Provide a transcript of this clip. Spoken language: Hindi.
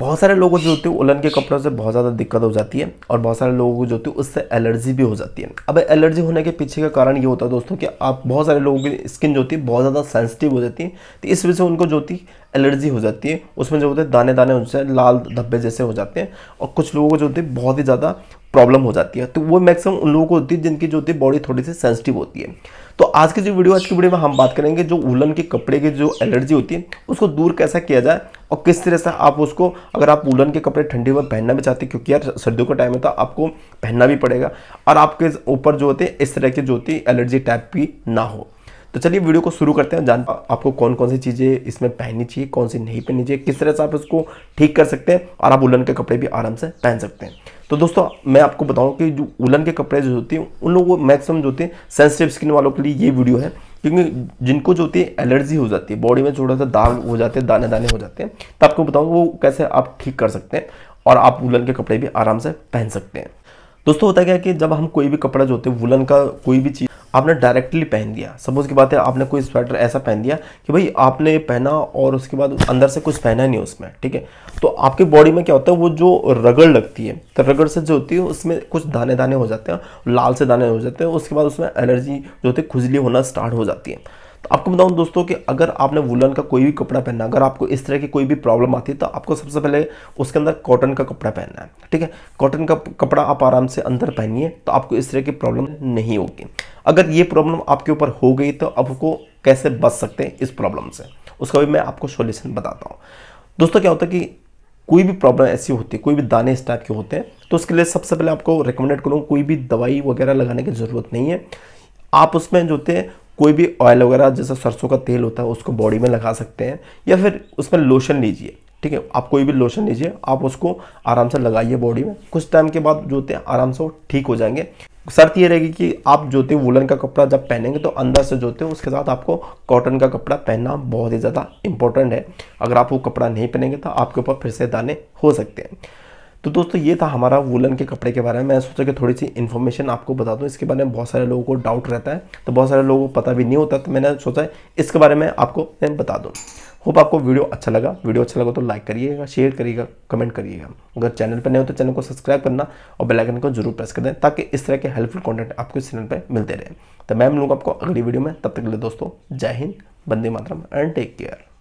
बहुत सारे लोगों जो होते हैं उलन के कपड़ों से बहुत ज़्यादा दिक्कत हो जाती है और बहुत सारे लोगों को जो होती है उससे एलर्जी भी हो जाती है अब एलर्जी होने के पीछे का कारण ये होता है दोस्तों कि आप बहुत सारे लोगों की स्किन जो होती है बहुत ज़्यादा सेंसिटिव हो जाती है तो इस वजह से उनको जो होती है एलर्जी हो जाती है उसमें जो होते हैं दाने दाने उनसे लाल धब्बे जैसे हो जाते हैं और कुछ लोगों को जो होती है बहुत ही ज़्यादा प्रॉब्लम हो जाती है तो वो मैक्सिमम उन लोगों को होती है जिनकी जो होती है बॉडी थोड़ी सी सेंसिटिव होती है तो आज की जो वीडियो आज की वीडियो में हम बात करेंगे जो उलन के कपड़े की जो एलर्जी होती है उसको दूर कैसा किया जाए और किस तरह से आप उसको अगर आप उलन के कपड़े ठंडी में पहनना भी चाहते क्योंकि यार सर्दियों का टाइम है तो आपको पहनना भी पड़ेगा और आपके ऊपर जो होते हैं इस तरह की जो होती है एलर्जी टाइप की ना हो तो चलिए वीडियो को शुरू करते हैं जान आपको कौन कौन सी चीज़ें इसमें पहननी चाहिए कौन सी नहीं पहननी चाहिए किस तरह से आप इसको ठीक कर सकते हैं और आप उलन के कपड़े भी आराम से पहन सकते हैं तो दोस्तों मैं आपको बताऊं कि जो उलन के कपड़े जो होते हैं उन लोगों को मैक्सिमम जो होते हैं सेंसिटिव स्किन वालों के लिए ये वीडियो है क्योंकि जिनको जो होती है एलर्जी हो जाती है बॉडी में थोड़ा सा दाग हो जाते हैं दाने दाने हो जाते हैं तो आपको बताऊँ वो कैसे आप ठीक कर सकते हैं और आप उलन के कपड़े भी आराम से पहन सकते हैं दोस्तों होता क्या है कि जब हम कोई भी कपड़ा जो होते हैं वुलन का कोई भी चीज़ आपने डायरेक्टली पहन दिया सपोज की बात है आपने कोई स्वेटर ऐसा पहन दिया कि भाई आपने पहना और उसके बाद अंदर से कुछ पहना नहीं उसमें ठीक है तो आपकी बॉडी में क्या होता है वो जो रगड़ लगती है तो रगड़ से जो होती है उसमें कुछ दाने दाने हो जाते हैं लाल से दाने हो जाते हैं उसके बाद उसमें एलर्जी जो होती है खुजली होना स्टार्ट हो जाती है तो आपको बताऊं दोस्तों कि अगर आपने वुलन का कोई भी कपड़ा पहनना अगर आपको इस तरह की कोई भी प्रॉब्लम आती है तो आपको सबसे पहले उसके अंदर कॉटन का कपड़ा पहनना है ठीक है कॉटन का कपड़ा आप आराम से अंदर पहनिए तो आपको इस तरह की प्रॉब्लम नहीं होगी अगर ये प्रॉब्लम आपके ऊपर हो गई तो आपको कैसे बच सकते हैं इस प्रॉब्लम से उसका भी मैं आपको सोल्यूशन बताता हूँ दोस्तों क्या होता है कि कोई भी प्रॉब्लम ऐसी होती है कोई भी दाने इस टाइप के होते हैं तो उसके लिए सबसे पहले आपको रिकमेंडेड करूँ कोई भी दवाई वगैरह लगाने की ज़रूरत नहीं है आप उसमें जो होते हैं कोई भी ऑयल वगैरह जैसा सरसों का तेल होता है उसको बॉडी में लगा सकते हैं या फिर उसमें लोशन लीजिए ठीक है आप कोई भी लोशन लीजिए आप उसको आराम से लगाइए बॉडी में कुछ टाइम के बाद जो होते हैं आराम से वो ठीक हो जाएंगे शर्त ये रहेगी कि आप जोते वुलन का कपड़ा जब पहनेंगे तो अंदर से जोते होते उसके साथ आपको कॉटन का कपड़ा पहनना बहुत ही ज़्यादा इंपॉर्टेंट है अगर आप वो कपड़ा नहीं पहनेंगे तो आपके ऊपर फिर से दाने हो सकते हैं तो दोस्तों ये था हमारा वुलन के कपड़े के बारे में मैं सोचा कि थोड़ी सी इन्फॉर्मेशन आपको बता दूँ इसके बारे में बहुत सारे लोगों को डाउट रहता है तो बहुत सारे लोगों को पता भी नहीं होता तो मैंने सोचा इसके बारे में आपको मैं बता दूँ होप आपको वीडियो अच्छा लगा वीडियो अच्छा लगा तो लाइक करिएगा शेयर करिएगा कमेंट करिएगा अगर चैनल पर नहीं हो तो चैनल को सब्सक्राइब करना और बेल आइकन को जरूर प्रेस कर दें ताकि इस तरह के हेल्पफुल कंटेंट आपको इस चैनल पर मिलते रहे तो मैं लोग आपको अगली वीडियो में तब तक के लिए दोस्तों जय हिंद बंदे मातरम एंड टेक केयर